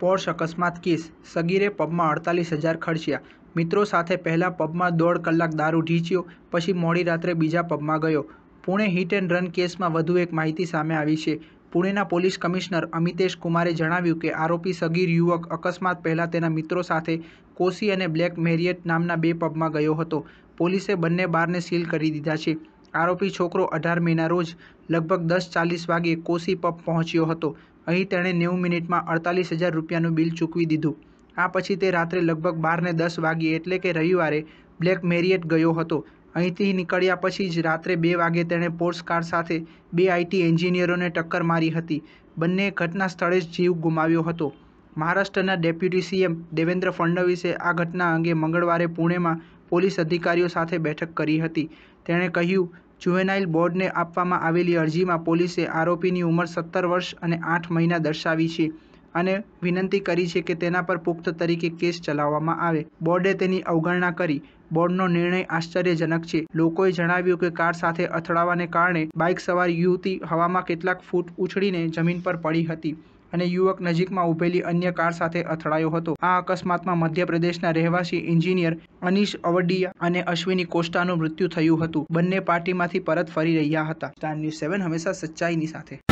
Porsche અકસ્માત case સગીરે પબમાં અડતાલીસ હજાર ખર્ચ્યા મિત્રો સાથે પહેલાં પબમાં દોઢ કલાક દારૂ ઢીંચ્યો પછી મોડી રાત્રે બીજા પબમાં ગયો પુણે હિટ એન્ડ રન કેસમાં વધુ એક માહિતી સામે આવી છે પુણેના પોલીસ કમિશનર અમિતેશ કુમારે જણાવ્યું કે આરોપી સગીર યુવક અકસ્માત પહેલાં તેના મિત્રો સાથે કોસી અને બ્લેક મેરિયટ નામના બે પબમાં ગયો હતો પોલીસે બંને બારને સીલ કરી દીધા છે આરોપી છોકરો અઢાર મહિના રોજ લગભગ દસ ચાલીસ વાગે કોસી પબ પહોંચ્યો હતો અહીં તેણે નેવું મિનિટમાં અડતાલીસ હજાર રૂપિયાનું બિલ ચૂકવી દીધું આ પછી તે રાત્રે લગભગ બારને દસ વાગ્યે એટલે કે રવિવારે બ્લેક મેરિયટ ગયો હતો અહીંથી નીકળ્યા પછી જ રાત્રે બે વાગે તેણે પોર્સ કાર સાથે બે આઈટી એન્જિનિયરોને ટક્કર મારી હતી બંને ઘટના સ્થળે જ જીવ ગુમાવ્યો હતો મહારાષ્ટ્રના ડેપ્યુટી સીએમ દેવેન્દ્ર ફડણવીસે આ ઘટના અંગે મંગળવારે પુણેમાં પોલીસ અધિકારીઓ સાથે બેઠક કરી હતી તેણે કહ્યું જુવેનાઇલ બોર્ડને આપવામાં આવેલી અરજીમાં પોલીસે આરોપીની ઉંમર સત્તર વર્ષ અને આઠ મહિના દર્શાવી છે અને વિનંતી કરી છે કે તેના પર પુખ્ત તરીકે કેસ ચલાવવામાં આવે બોર્ડે તેની અવગણના કરી બોર્ડનો નિર્ણય આશ્ચર્યજનક છે લોકોએ જણાવ્યું કે કાર સાથે અથડાવાને કારણે બાઇક સવાર યુવતી હવામાં કેટલાક ફૂટ ઉછળીને જમીન પર પડી હતી અને યુવક નજીકમાં ઉભેલી અન્ય કાર સાથે અથડાયો હતો આ અકસ્માતમાં મધ્યપ્રદેશના રહેવાસી એન્જિનિયર અનિશ અવડિયા અને અશ્વિની કોસ્ટાનું મૃત્યુ થયું હતું બંને પાર્ટીમાંથી પરત ફરી રહ્યા હતા સ્ટાર ન્યૂઝ સેવન હંમેશા સચ્ચાઈની સાથે